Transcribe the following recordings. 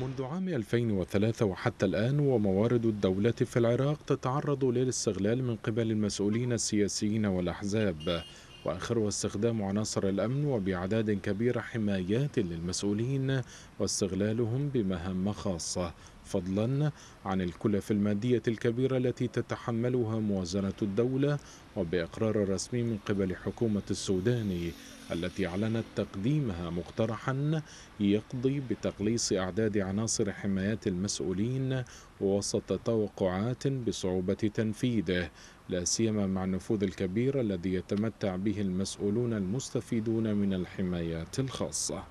منذ عام 2003 وحتى الآن وموارد الدولة في العراق تتعرض للاستغلال من قبل المسؤولين السياسيين والأحزاب وآخره استخدام عناصر الأمن وبأعداد كبيرة حمايات للمسؤولين واستغلالهم بمهام خاصة فضلا عن الكلف المادية الكبيرة التي تتحملها موازنة الدولة وبإقرار رسمي من قبل حكومة السودان التي أعلنت تقديمها مقترحا يقضي بتقليص أعداد عناصر حماية المسؤولين وسط توقعات بصعوبة تنفيذه لا سيما مع النفوذ الكبير الذي يتمتع به المسؤولون المستفيدون من الحمايات الخاصة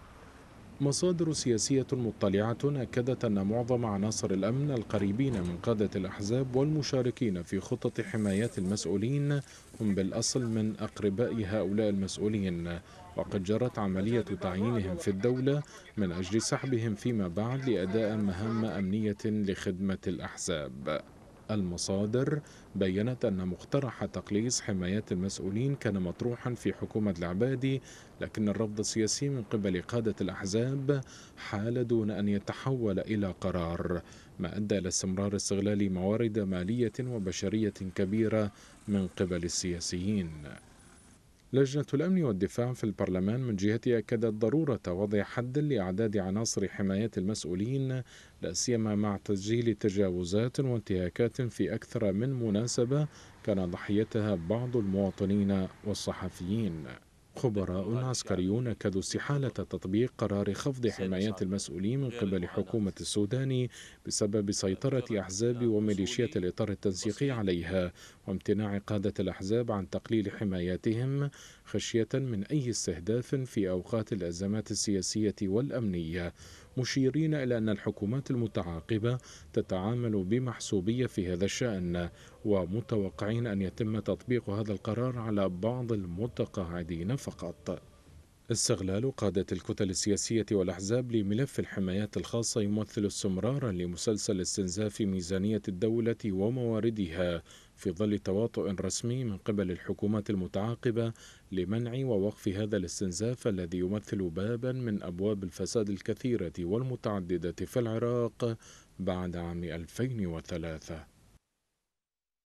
مصادر سياسية مطلعة أكدت أن معظم عناصر الأمن القريبين من قادة الأحزاب والمشاركين في خطط حماية المسؤولين هم بالأصل من أقرباء هؤلاء المسؤولين وقد جرت عملية تعيينهم في الدولة من أجل سحبهم فيما بعد لأداء مهام أمنية لخدمة الأحزاب المصادر بيّنت أن مقترح تقليص حمايات المسؤولين كان مطروحا في حكومة العبادي لكن الرفض السياسي من قبل قادة الأحزاب حال دون أن يتحول إلى قرار ما أدى إلى استمرار استغلال موارد مالية وبشرية كبيرة من قبل السياسيين لجنة الأمن والدفاع في البرلمان من جهتها أكدت ضرورة وضع حد لأعداد عناصر حماية المسؤولين لا سيما مع تسجيل تجاوزات وانتهاكات في أكثر من مناسبة كان ضحيتها بعض المواطنين والصحفيين خبراء عسكريون أكدوا استحالة تطبيق قرار خفض حمايات المسؤولين من قبل حكومة السودان بسبب سيطرة أحزاب وميليشيات الإطار التنسيقي عليها وامتناع قادة الأحزاب عن تقليل حماياتهم خشية من أي استهداف في أوقات الأزمات السياسية والأمنية مشيرين إلى أن الحكومات المتعاقبة تتعامل بمحسوبية في هذا الشأن ومتوقعين أن يتم تطبيق هذا القرار على بعض المتقاعدين فقط استغلال قادة الكتل السياسية والأحزاب لملف الحمايات الخاصة يمثل استمرارا لمسلسل استنزاف ميزانية الدولة ومواردها في ظل تواطؤ رسمي من قبل الحكومات المتعاقبة لمنع ووقف هذا الاستنزاف الذي يمثل بابا من أبواب الفساد الكثيرة والمتعددة في العراق بعد عام 2003